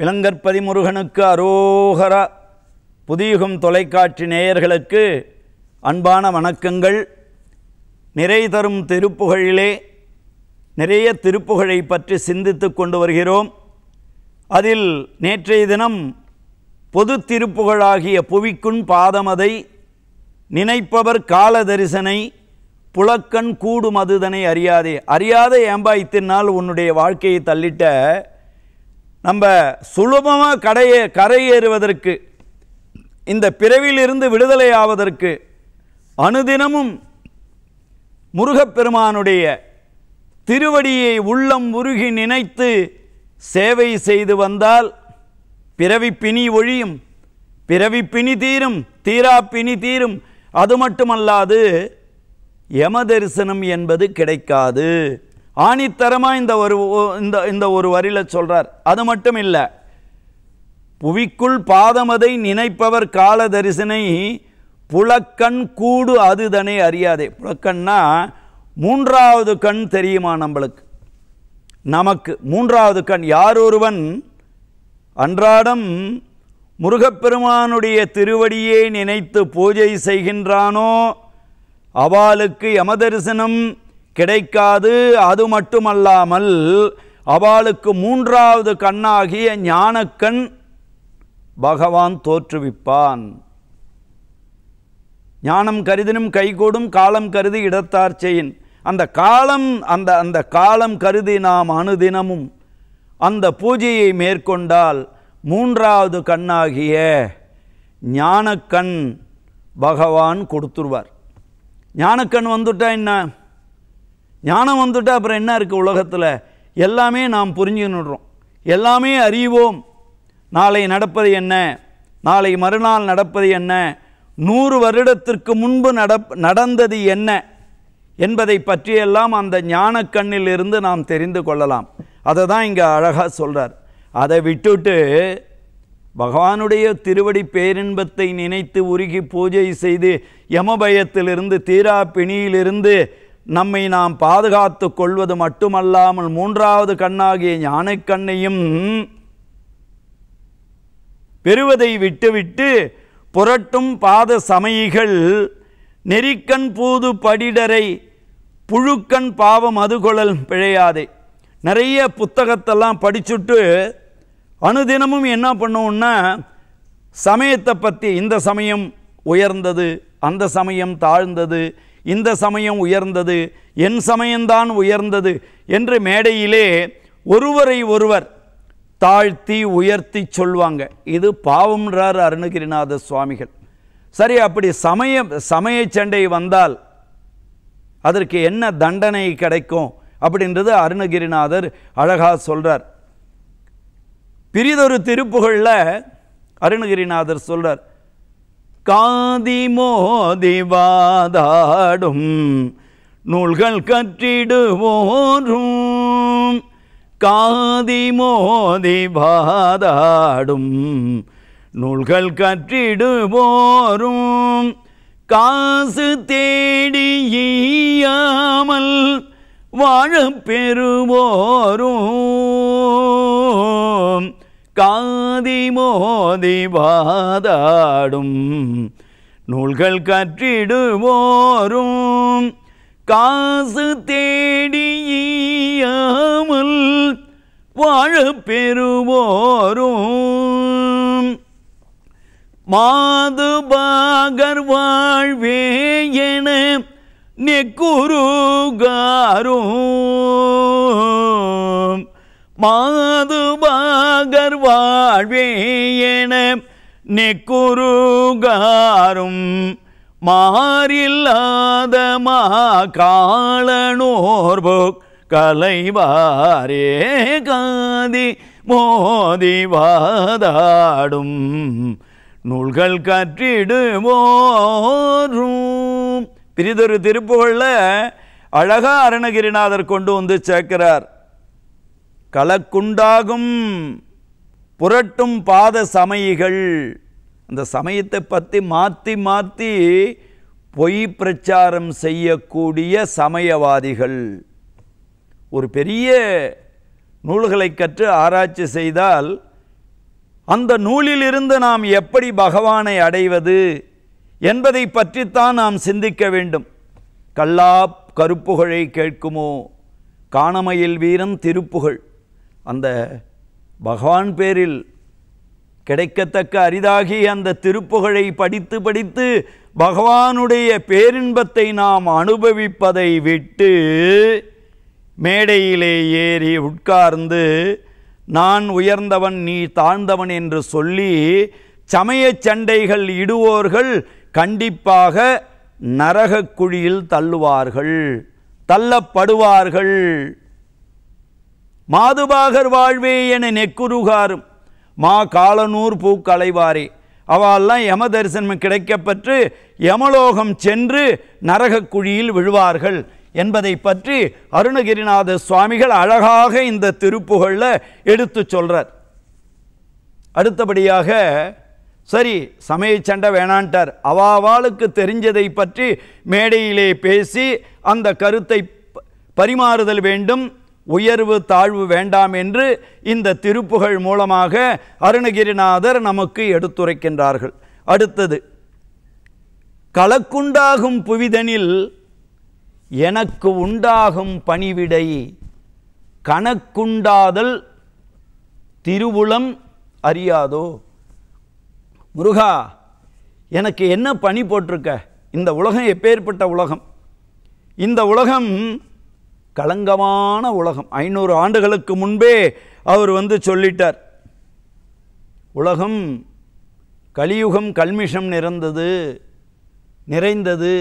விலங்கற்பதி முருகனுக்கு அரோகர புதியுகம் தொலைக்காட்சி நேயர்களுக்கு அன்பான வணக்கங்கள் நிறை தரும் திருப்புகழிலே நிறைய திருப்புகழை பற்றி சிந்தித்து கொண்டு வருகிறோம் அதில் நேற்றைய தினம் பொது திருப்புகழாகிய புவிக்குண் பாதமதை நினைப்பவர் கால தரிசனை புலக்கண் கூடு மதுதனை அறியாதே அறியாத ஏம்பாய்த்தின்னால் உன்னுடைய வாழ்க்கையை தள்ளிட்ட நம்ம சுலபமாக கடையே கரையேறுவதற்கு இந்த பிறவியிலிருந்து விடுதலை ஆவதற்கு அனுதினமும் முருகப்பெருமானுடைய திருவடியை உள்ளம் உருகி நினைத்து சேவை செய்து வந்தால் பிறவி பிணி ஒழியும் பிறவி பிணி தீரும் தீரா பிணி தீரும் அது மட்டுமல்லாது யம தரிசனம் என்பது கிடைக்காது ஆணித்தரமாக இந்த ஒரு இந்த இந்த ஒரு வரியில் சொல்கிறார் அது மட்டும் இல்லை புவிக்குள் பாதமதை நினைப்பவர் கால தரிசனை புலக்கண் கூடு அதுதனை அறியாதே புலக்கண்ணா மூன்றாவது கண் தெரியுமா நம்மளுக்கு நமக்கு மூன்றாவது கண் யார் ஒருவன் அன்றாடம் முருகப்பெருமானுடைய திருவடியை நினைத்து பூஜை செய்கின்றானோ அவளுக்கு யமதரிசனம் கிடைக்காது அது மட்டுமல்லாமல் அவளுக்கு மூன்றாவது கண்ணாகிய ஞானக்கண் பகவான் தோற்றுவிப்பான் ஞானம் கருதினும் கைகூடும் காலம் கருதி இடத்தார் செய்யின் அந்த காலம் அந்த அந்த காலம் கருதி நாம் அணுதினமும் அந்த பூஜையை மேற்கொண்டால் மூன்றாவது கண்ணாகிய ஞானக்கண் பகவான் கொடுத்துருவார் ஞானக்கண் வந்துட்டா என்ன ஞானம் வந்துட்டு அப்புறம் என்ன இருக்குது உலகத்தில் எல்லாமே நாம் புரிஞ்சுன்னுடுறோம் எல்லாமே அறிவோம் நாளை நடப்பது என்ன நாளை மறுநாள் நடப்பது என்ன நூறு வருடத்திற்கு முன்பு நடந்தது என்ன என்பதை பற்றியெல்லாம் அந்த ஞான இருந்து நாம் தெரிந்து கொள்ளலாம் அதை தான் இங்கே அழகாக சொல்கிறார் அதை விட்டுட்டு பகவானுடைய திருவடி பேரின்பத்தை நினைத்து உருகி பூஜை செய்து யமபயத்திலிருந்து தீரா பிணியிலிருந்து நம்மை நாம் பாதுகாத்து கொள்வது மட்டுமல்லாமல் மூன்றாவது கண்ணாகிய ஞானக்கண்ணையும் பெறுவதை விட்டுவிட்டு புரட்டும் பாத சமயிகள் நெறிக்கண் பூது படிடரை புழுக்கண் பாவம் அதுகொழல் பிழையாதே நிறைய புத்தகத்தெல்லாம் படிச்சுட்டு அனுதினமும் என்ன பண்ணுவோம்னா சமயத்தை பற்றி இந்த சமயம் உயர்ந்தது அந்த சமயம் தாழ்ந்தது இந்த சமயம் உயர்ந்தது என் சமயம்தான் உயர்ந்தது என்று மேடையிலே ஒருவரை ஒருவர் தாழ்த்தி உயர்த்தி சொல்வாங்க இது பாவம்ன்றார் அருணகிரிநாத சுவாமிகள் சரி அப்படி சமய சமய சண்டை வந்தால் அதற்கு என்ன தண்டனை கிடைக்கும் அப்படின்றது அருணகிரிநாதர் அழகாக சொல்கிறார் பிரிதொரு திருப்புகளில் அருணகிரிநாதர் சொல்கிறார் காதி மோதி வாதாடும் நூல்கள் கற்றிடுவோரும் காதி மோதி வாதாடும் நூல்கள் கற்றிடுவோரும் காசு தேடியாமல் வாழ பெறுவோரும் காதி மோதி வாதாடும் நூல்கள் கற்றிடுவோரும் காசு தேடியாமல் வாழ பெறுவோரும் மாதுபாகர் வாழ்வே என நெக்குருகாரும் மாதுபாகர் வாழ்வே என நெக்குருகாரும் மாறில்லாத மா காலனோர்போக் கலைவாரே காதி மோதி வாதாடும் நூல்கள் கற்றிடுவோரும் பிரிதொரு திருப்புகழில் அழகா அருணகிரிநாதர் கொண்டு வந்து சேர்க்கிறார் கலக்குண்டாகும் புரட்டும் பாத சமயிகள் அந்த சமயத்தை பற்றி மாற்றி மாற்றி பொய் பிரச்சாரம் செய்யக்கூடிய சமயவாதிகள் ஒரு பெரிய நூல்களை கற்று ஆராய்ச்சி செய்தால் அந்த நூலிலிருந்து நாம் எப்படி பகவானை அடைவது என்பதை பற்றித்தான் நாம் சிந்திக்க வேண்டும் கல்லா கருப்புகழை கேட்குமோ காணமையில் வீரன் திருப்புகழ் அந்த பகவான் பேரில் கிடைக்கத்தக்க அரிதாகி அந்த திருப்புகழை படித்து படித்து பகவானுடைய பேரின்பத்தை நாம் அனுபவிப்பதை விட்டு மேடையிலே ஏறி உட்கார்ந்து நான் உயர்ந்தவன் நீ தாழ்ந்தவன் என்று சொல்லி சமய சண்டைகள் இடுவோர்கள் கண்டிப்பாக நரகக்குழியில் தள்ளுவார்கள் தள்ளப்படுவார்கள் மாதுபாகர் வாழ்வே என நெக்குருகாரும் மா காலனூர் பூக்களைவாரே அவெல்லாம் யம தரிசனம் கிடைக்கப்பற்று யமலோகம் சென்று நரகக்குழியில் குழியில் விழுவார்கள் என்பதை பற்றி அருணகிரிநாத சுவாமிகள் அழகாக இந்த திருப்புகழில் எடுத்து சொல்கிறார் அடுத்தபடியாக சரி சமய சண்டை வேணான்ட்டார் அவாவாளுக்கு தெரிஞ்சதை பற்றி மேடையிலே பேசி அந்த கருத்தை பரிமாறுதல் வேண்டும் உயர்வு தாழ்வு வேண்டாம் என்று இந்த திருப்புகள் மூலமாக அருணகிரிநாதர் நமக்கு எடுத்துரைக்கின்றார்கள் அடுத்தது கலக்குண்டாகும் புவிதனில் எனக்கு உண்டாகும் பணிவிடை கணக்குண்டாதல் திருவுளம் அறியாதோ முருகா எனக்கு என்ன பணி போட்டிருக்க இந்த உலகம் எப்பேற்பட்ட உலகம் இந்த உலகம் களங்கமான உலகம் ஐநூறு ஆண்டுகளுக்கு முன்பே அவர் வந்து சொல்லிட்டார் உலகம் கலியுகம் கல்மிஷம் நிறந்தது நிறைந்தது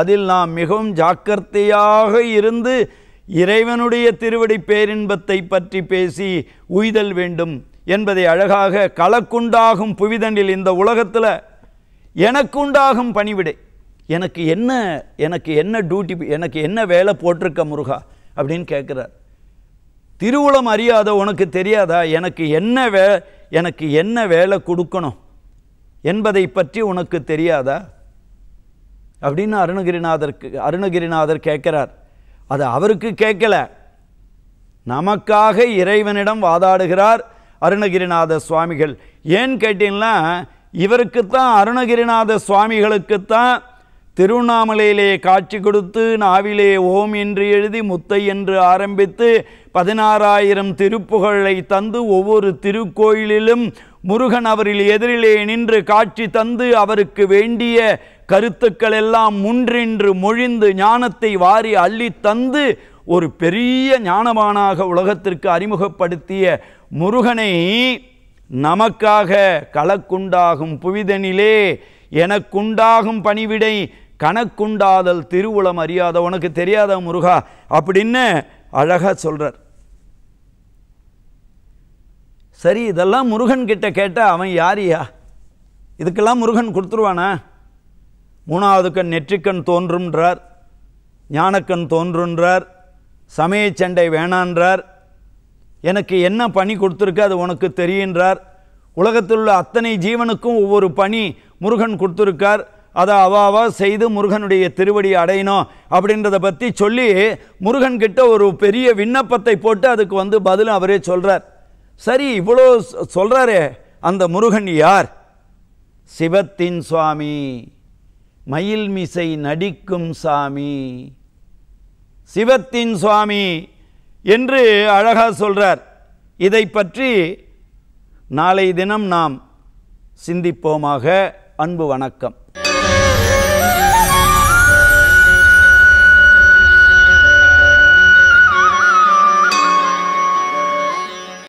அதில் நாம் மிகவும் ஜாக்கிரதையாக இருந்து இறைவனுடைய திருவடி பேரின்பத்தை பற்றி பேசி உய்தல் வேண்டும் என்பதை அழகாக களக்குண்டாகும் புவிதண்டில் இந்த உலகத்தில் எனக்குண்டாகும் பணிவிடை எனக்கு என்ன எனக்கு என்ன டியூட்டி எனக்கு என்ன வேலை போட்டிருக்க முருகா அப்படின்னு கேட்குறார் திருவுளம் அறியாத உனக்கு தெரியாதா எனக்கு என்ன வே எனக்கு என்ன வேலை கொடுக்கணும் என்பதை பற்றி உனக்கு தெரியாதா அப்படின்னு அருணகிரிநாதருக்கு அருணகிரிநாதர் கேட்குறார் அது அவருக்கு கேட்கல நமக்காக இறைவனிடம் வாதாடுகிறார் அருணகிரிநாத சுவாமிகள் ஏன்னு கேட்டீங்கன்னா இவருக்குத்தான் அருணகிரிநாத சுவாமிகளுக்குத்தான் திருவண்ணாமலையிலே காட்சி கொடுத்து நாவிலே ஓம் என்று எழுதி முத்தை என்று ஆரம்பித்து பதினாறாயிரம் திருப்புகழை தந்து ஒவ்வொரு திருக்கோயிலிலும் முருகன் அவரில் எதிரிலே நின்று காட்சி தந்து அவருக்கு வேண்டிய கருத்துக்கள் எல்லாம் முன்றின்று மொழிந்து ஞானத்தை வாரி அள்ளி தந்து ஒரு பெரிய ஞானவானாக உலகத்திற்கு அறிமுகப்படுத்திய முருகனை நமக்காக களக்குண்டாகும் புவிதனிலே எனக்குண்டாகும் பணிவிடை கணக்குண்டாதல் திருவுளம் அறியாத உனக்கு தெரியாத முருகா அப்படின்னு அழகாக சொல்கிறார் சரி இதெல்லாம் முருகன் கிட்ட கேட்டால் அவன் யாரியா இதுக்கெல்லாம் முருகன் கொடுத்துருவானா மூணாவது கண் நெற்றிக்கண் தோன்றுன்றார் ஞானக்கண் தோன்றுன்றார் சமய சண்டை வேணான்றார் எனக்கு என்ன பணி கொடுத்துருக்கு அது உனக்கு தெரியுன்றார் உலகத்தில் உள்ள அத்தனை ஜீவனுக்கும் ஒவ்வொரு பணி முருகன் கொடுத்துருக்கார் அதை அவாவா செய்து முருகனுடைய திருவடி அடையணும் அப்படின்றத பற்றி சொல்லி முருகன்கிட்ட ஒரு பெரிய விண்ணப்பத்தை போட்டு அதுக்கு வந்து பதில் அவரே சொல்கிறார் சரி இவ்வளோ சொல்கிறாரே அந்த முருகன் யார் சிவத்தின் சுவாமி மயில் மிசை நடிக்கும் சாமி சிவத்தின் சுவாமி என்று அழகாக சொல்கிறார் இதை பற்றி நாளை தினம் நாம் சிந்திப்போமாக அன்பு வணக்கம்